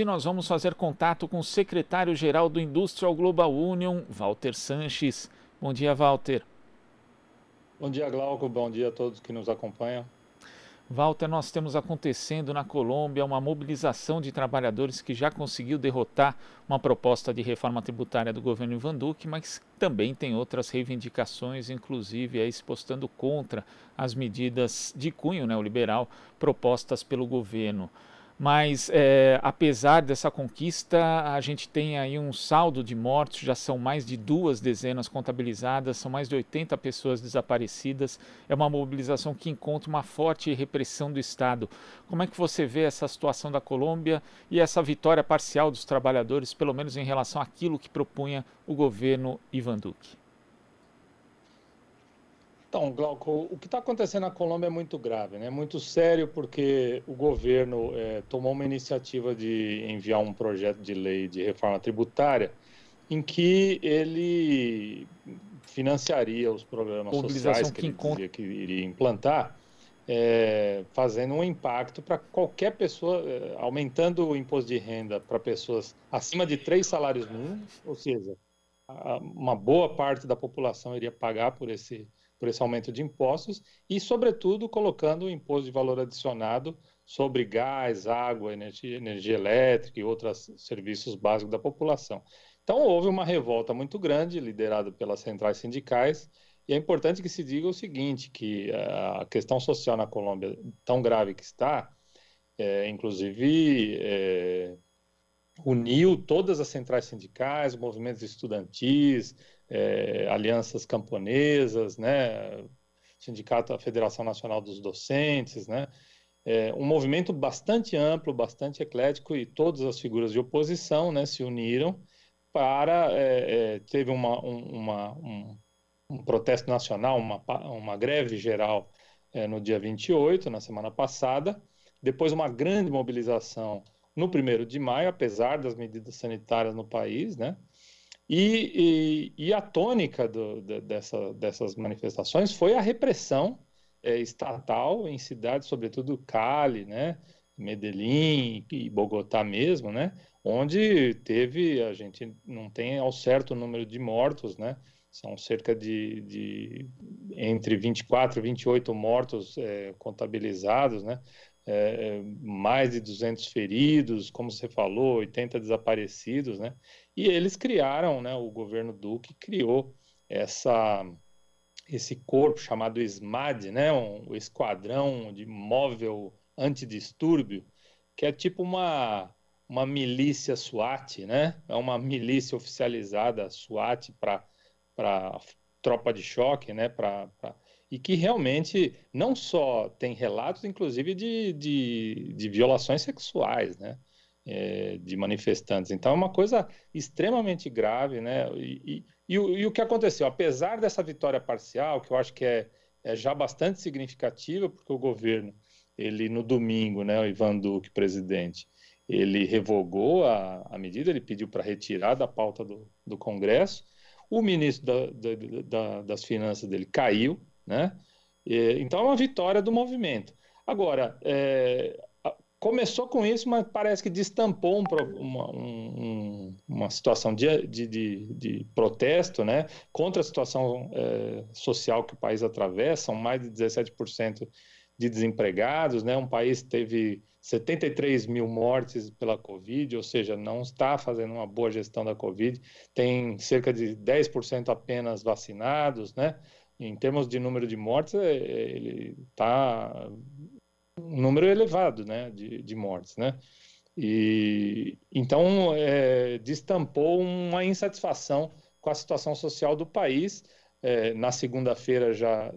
e nós vamos fazer contato com o secretário-geral do Industrial Global Union, Walter Sanches. Bom dia, Walter. Bom dia, Glauco. Bom dia a todos que nos acompanham. Walter, nós temos acontecendo na Colômbia uma mobilização de trabalhadores que já conseguiu derrotar uma proposta de reforma tributária do governo Ivan Duque, mas também tem outras reivindicações, inclusive aí é se postando contra as medidas de cunho neoliberal propostas pelo governo mas é, apesar dessa conquista, a gente tem aí um saldo de mortes já são mais de duas dezenas contabilizadas, são mais de 80 pessoas desaparecidas. É uma mobilização que encontra uma forte repressão do Estado. Como é que você vê essa situação da Colômbia e essa vitória parcial dos trabalhadores, pelo menos em relação àquilo que propunha o governo Ivan Duque? Então, Glauco, o que está acontecendo na Colômbia é muito grave, né? É muito sério, porque o governo é, tomou uma iniciativa de enviar um projeto de lei de reforma tributária em que ele financiaria os programas sociais que, que ele encontra... que iria implantar, é, fazendo um impacto para qualquer pessoa, é, aumentando o imposto de renda para pessoas acima de três salários mínimos, ou seja, a, uma boa parte da população iria pagar por esse por esse aumento de impostos e, sobretudo, colocando o imposto de valor adicionado sobre gás, água, energia, energia elétrica e outros serviços básicos da população. Então, houve uma revolta muito grande, liderada pelas centrais sindicais, e é importante que se diga o seguinte, que eh, a questão social na Colômbia, tão grave que está, é, inclusive é, uniu todas as centrais sindicais, movimentos estudantis, é, alianças camponesas, né, sindicato, a Federação Nacional dos Docentes, né, é um movimento bastante amplo, bastante eclético e todas as figuras de oposição, né, se uniram para é, é teve uma, uma um, um, protesto nacional, uma, uma greve geral é, no dia 28, na semana passada, depois uma grande mobilização no primeiro de maio, apesar das medidas sanitárias no país, né? E, e, e a tônica do, de, dessa, dessas manifestações foi a repressão é, estatal em cidades, sobretudo Cali, né? Medellín e Bogotá mesmo, né? Onde teve, a gente não tem ao certo o número de mortos, né? São cerca de, de entre 24 e 28 mortos é, contabilizados, né? É, é, mais de 200 feridos, como você falou, 80 desaparecidos, né? E eles criaram, né? O governo Duque criou essa esse corpo chamado SMAD, né? Um, esquadrão de móvel antidistúrbio, que é tipo uma uma milícia SWAT, né? É uma milícia oficializada SWAT para para tropa de choque, né? e que realmente não só tem relatos, inclusive, de, de, de violações sexuais, né? É, de manifestantes. Então é uma coisa extremamente grave, né? E, e, e, o, e, o, que aconteceu? Apesar dessa vitória parcial, que eu acho que é, é já bastante significativa, porque o governo, ele no domingo, né, o Ivan Duque, presidente, ele revogou a, a medida, ele pediu para retirar da pauta do, do Congresso. O ministro da, da, da, das Finanças dele caiu, né? Então é uma vitória do movimento. Agora, é, começou com isso, mas parece que destampou um, uma, um, uma, situação de, de, de, protesto né, contra a situação é, social que o país atravessa, são mais de 17% de desempregados, né, um país teve 73 mil mortes pela Covid, ou seja, não está fazendo uma boa gestão da Covid, tem cerca de 10% apenas vacinados, né, em termos de número de mortes, é, é, ele está um número elevado né, de, de mortes. Né? E, então, é, destampou uma insatisfação com a situação social do país. É, na segunda-feira já,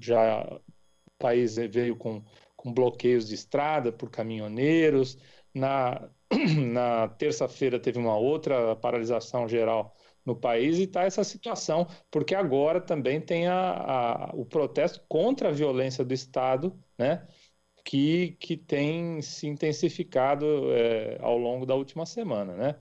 já o país veio com, com bloqueios de estrada por caminhoneiros. Na, na terça-feira teve uma outra paralisação geral no país e está essa situação, porque agora também tem a, a, o protesto contra a violência do Estado, né, que, que tem se intensificado é, ao longo da última semana. Né.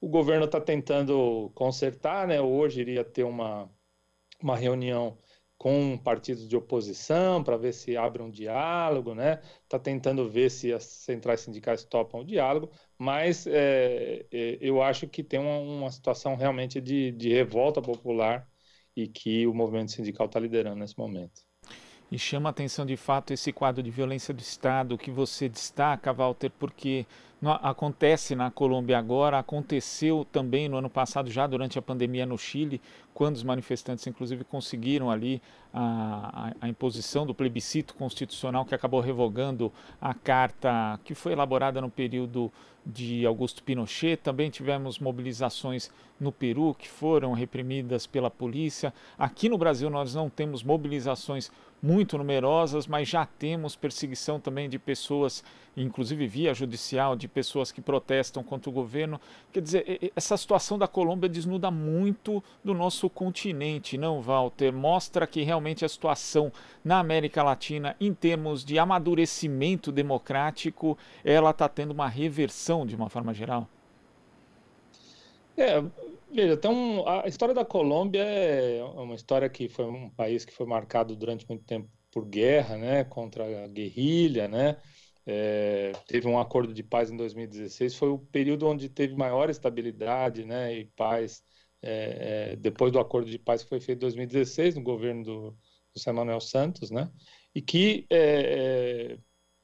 O governo está tentando consertar, né, hoje iria ter uma, uma reunião com partidos de oposição para ver se abre um diálogo, né? Está tentando ver se as centrais sindicais topam o diálogo, mas é, é, eu acho que tem uma, uma situação realmente de, de revolta popular e que o movimento sindical está liderando nesse momento. E chama a atenção de fato esse quadro de violência do Estado que você destaca, Walter, porque acontece na Colômbia agora, aconteceu também no ano passado, já durante a pandemia no Chile, quando os manifestantes, inclusive, conseguiram ali a, a, a imposição do plebiscito constitucional que acabou revogando a carta que foi elaborada no período de Augusto Pinochet. Também tivemos mobilizações no Peru que foram reprimidas pela polícia. Aqui no Brasil nós não temos mobilizações muito numerosas, mas já temos perseguição também de pessoas, inclusive via judicial, de de pessoas que protestam contra o governo. Quer dizer, essa situação da Colômbia desnuda muito do nosso continente, não, Walter? Mostra que realmente a situação na América Latina, em termos de amadurecimento democrático, ela está tendo uma reversão de uma forma geral. É, veja, então, a história da Colômbia é, é uma história que foi um país que foi marcado durante muito tempo por guerra, né, contra a guerrilha, né, é, teve um acordo de paz em 2016, foi o período onde teve maior estabilidade né, e paz, é, é depois do acordo de paz que foi feito em 2016, no governo do José Manuel Santos, né, e que é,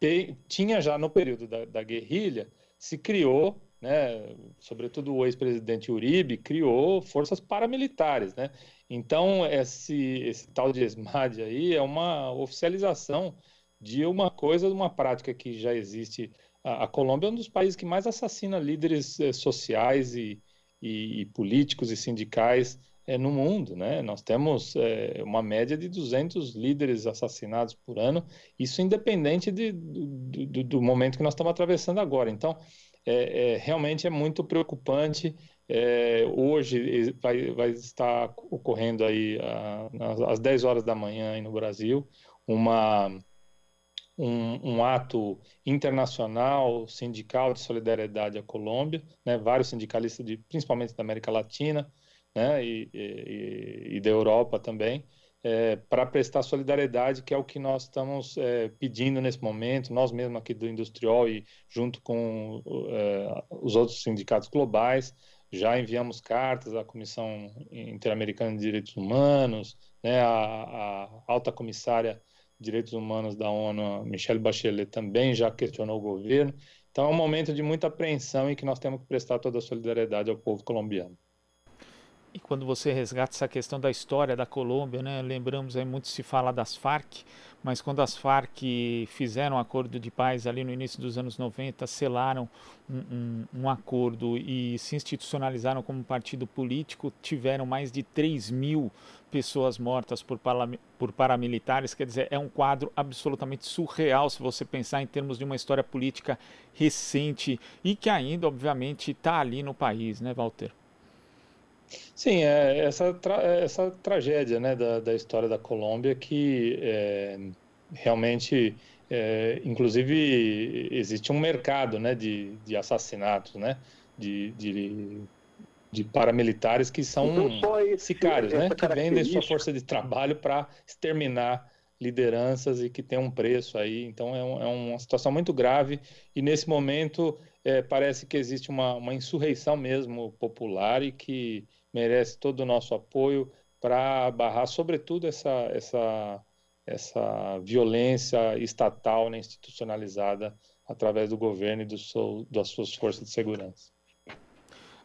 é, tinha já no período da, da guerrilha, se criou né, sobretudo o ex-presidente Uribe, criou forças paramilitares, né? Então, esse, esse tal de ESMAD aí é uma oficialização de uma coisa, de uma prática que já existe. A, a Colômbia é um dos países que mais assassina líderes eh, sociais e, e, e, políticos e sindicais eh, no mundo. Né? Nós temos eh, uma média de 200 líderes assassinados por ano, isso independente de, do, do, do momento que nós estamos atravessando agora. Então, é, é, realmente é muito preocupante. É, hoje vai, vai, estar ocorrendo aí a, ah, às 10 horas da manhã no Brasil uma um, um, ato internacional sindical de solidariedade à Colômbia, né? vários sindicalistas, de, principalmente da América Latina né? e, e, e da Europa também, é, para prestar solidariedade, que é o que nós estamos é, pedindo nesse momento, nós mesmos aqui do Industrial e junto com é, os outros sindicatos globais, já enviamos cartas à Comissão Interamericana de Direitos Humanos, né, à, à Alta Comissária Direitos Humanos da ONU, Michelle Bachelet, também já questionou o governo. Então é um momento de muita apreensão e que nós temos que prestar toda a solidariedade ao povo colombiano. E quando você resgata essa questão da história da Colômbia, né? lembramos aí muito se fala das FARC, mas quando as FARC fizeram um acordo de paz ali no início dos anos 90, selaram um, um, um acordo e se institucionalizaram como partido político, tiveram mais de 3 mil pessoas mortas por, por paramilitares, quer dizer, é um quadro absolutamente surreal se você pensar em termos de uma história política recente e que ainda, obviamente, está ali no país, né, Walter? Sim, é essa, tra essa tragédia né, da, da história da Colômbia que é, realmente, é, inclusive, existe um mercado né, de, de assassinatos, né, de, de de paramilitares que são então, sicários, né? Que vendem sua força de trabalho para exterminar lideranças e que tem um preço aí. Então é, um, é uma situação muito grave e nesse momento é, parece que existe uma, uma insurreição mesmo popular e que merece todo o nosso apoio para barrar, sobretudo, essa, essa, essa violência estatal né, institucionalizada através do governo e do seu, das suas forças de segurança.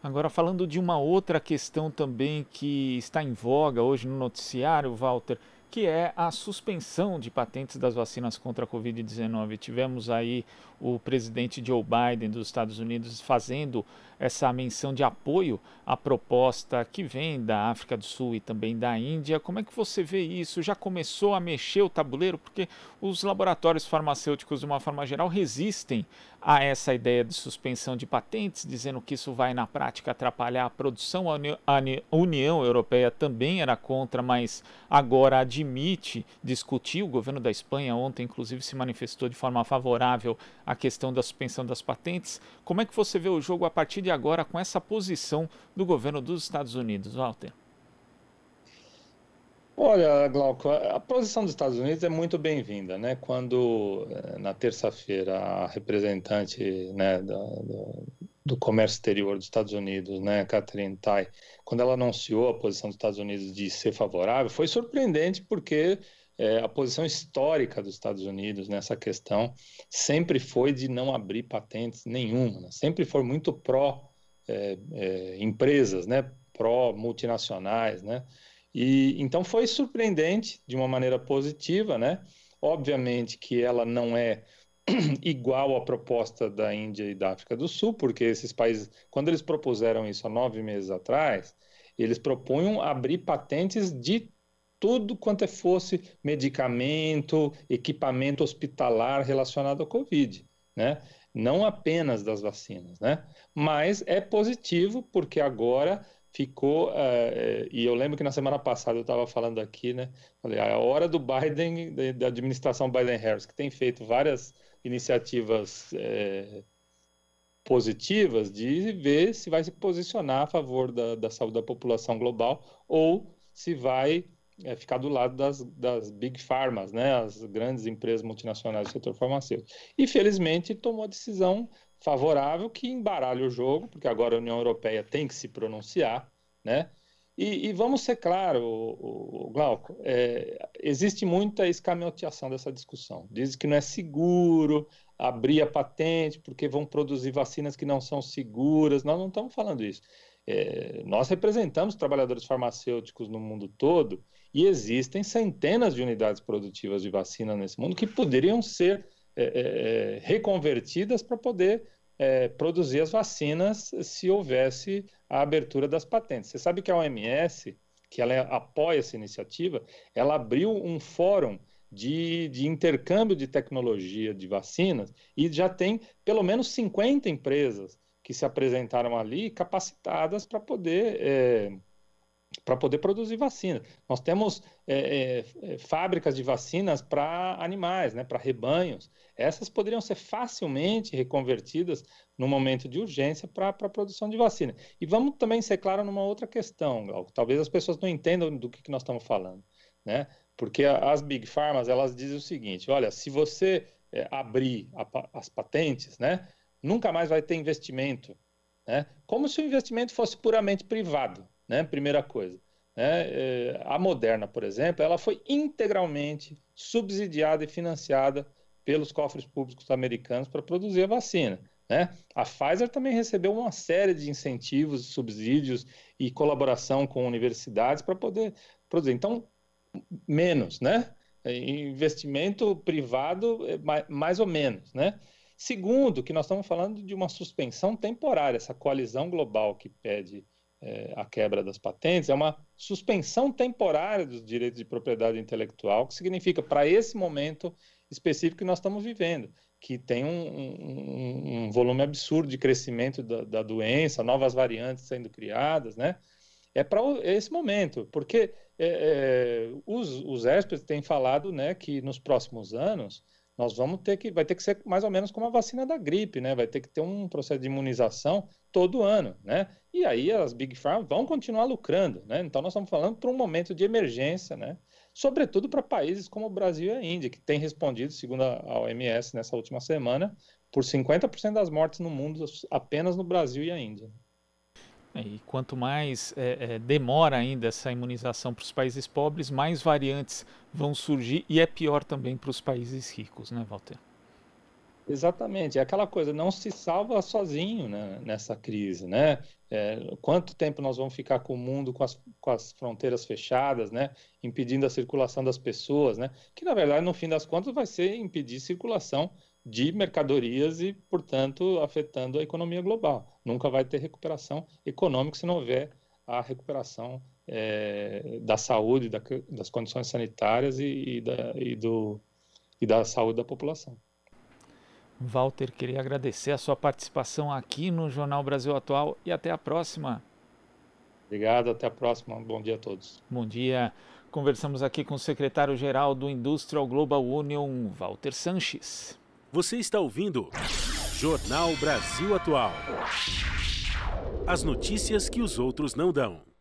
Agora, falando de uma outra questão também que está em voga hoje no noticiário, Walter, que é a suspensão de patentes das vacinas contra a Covid-19. Tivemos aí o presidente Joe Biden dos Estados Unidos fazendo essa menção de apoio à proposta que vem da África do Sul e também da Índia. Como é que você vê isso? Já começou a mexer o tabuleiro? Porque os laboratórios farmacêuticos, de uma forma geral, resistem a essa ideia de suspensão de patentes, dizendo que isso vai na prática atrapalhar a produção. A União Europeia também era contra, mas agora admite discutir. O governo da Espanha ontem, inclusive, se manifestou de forma favorável à questão da suspensão das patentes. Como é que você vê o jogo a partir de agora com essa posição do governo dos Estados Unidos, Walter? Olha, Glauco, a posição dos Estados Unidos é muito bem-vinda, né? Quando eh, na terça-feira a representante né, do, do, comércio exterior dos Estados Unidos, né, Catherine Tai, quando ela anunciou a posição dos Estados Unidos de ser favorável, foi surpreendente porque é, a posição histórica dos Estados Unidos nessa questão sempre foi de não abrir patentes nenhuma, né? sempre foi muito pró é, é, empresas, né? Pró multinacionais, né? E então foi surpreendente de uma maneira positiva, né? Obviamente que ela não é igual à proposta da Índia e da África do Sul, porque esses países, quando eles propuseram isso há nove meses atrás, eles propunham abrir patentes de tudo quanto é fosse medicamento, equipamento hospitalar relacionado ao Covid, né? Não apenas das vacinas, né? Mas é positivo porque agora ficou. Uh, e eu lembro que na semana passada eu estava falando aqui, né? Falei, a ah, é hora do Biden, da administração Biden-Harris, que tem feito várias iniciativas é, positivas de ver se vai se posicionar a favor da, da saúde da população global ou se vai é, ficar do lado das, das big pharmas, né, as grandes empresas multinacionais do setor farmacêutico. E felizmente tomou a decisão favorável que embaralhe o jogo, porque agora a União Europeia tem que se pronunciar, né? E, e vamos ser claro, o, o Glauco, é, existe muita escamoteação dessa discussão. Dizem que não é seguro abrir a patente porque vão produzir vacinas que não são seguras. Nós não estamos falando isso. É, nós representamos trabalhadores farmacêuticos no mundo todo e existem centenas de unidades produtivas de vacina nesse mundo que poderiam ser é, é, é reconvertidas para poder é, produzir as vacinas se houvesse a abertura das patentes. Você sabe que a OMS, que ela é, apoia essa iniciativa, ela abriu um fórum de, de, intercâmbio de tecnologia de vacinas e já tem pelo menos 50 empresas que se apresentaram ali capacitadas para poder é, para poder produzir vacina. Nós temos é, é, é fábricas de vacinas para animais, né, para rebanhos. Essas poderiam ser facilmente reconvertidas no momento de urgência para a produção de vacina. E vamos também ser claro numa outra questão, Glauco. Talvez as pessoas não entendam do que, que nós estamos falando, né? Porque as big farmas elas dizem o seguinte: olha, se você é, abrir a, as patentes, né, nunca mais vai ter investimento. Né? Como se o investimento fosse puramente privado né? Primeira coisa. Né? É, a Moderna, por exemplo, ela foi integralmente subsidiada e financiada pelos cofres públicos americanos para produzir a vacina. Né? A Pfizer também recebeu uma série de incentivos, subsídios e colaboração com universidades para poder produzir. Então, menos, né? É, investimento privado, é mais ou menos, né? Segundo, que nós estamos falando de uma suspensão temporária, essa coalizão global que pede é, a quebra das patentes é uma suspensão temporária dos direitos de propriedade intelectual, que significa para esse momento específico que nós estamos vivendo, que tem um, um, um volume absurdo de crescimento da, da, doença, novas variantes sendo criadas, né? É para esse momento, porque é, é, os, os experts têm falado né, que nos próximos anos nós vamos ter que, vai ter que ser mais ou menos como a vacina da gripe, né? Vai ter que ter um processo de imunização todo ano, né? E aí as Big Pharma vão continuar lucrando, né? Então nós estamos falando para um momento de emergência, né? Sobretudo para países como o Brasil e a Índia, que têm respondido, segundo a OMS nessa última semana, por 50% das mortes no mundo apenas no Brasil e a Índia. E quanto mais é, é, demora ainda essa imunização para os países pobres, mais variantes vão surgir e é pior também para os países ricos, né, Walter? Exatamente, é aquela coisa, não se salva sozinho né, nessa crise, né? É, quanto tempo nós vamos ficar com o mundo com as, com as fronteiras fechadas, né? Impedindo a circulação das pessoas, né? Que, na verdade, no fim das contas, vai ser impedir circulação de mercadorias e, portanto, afetando a economia global. Nunca vai ter recuperação econômica se não houver a recuperação é, da saúde, da, das condições sanitárias e, e, da, e, do, e da saúde da população. Walter, queria agradecer a sua participação aqui no Jornal Brasil Atual e até a próxima. Obrigado, até a próxima. Bom dia a todos. Bom dia. Conversamos aqui com o secretário-geral do Industrial Global Union, Walter Sanches. Você está ouvindo Jornal Brasil Atual. As notícias que os outros não dão.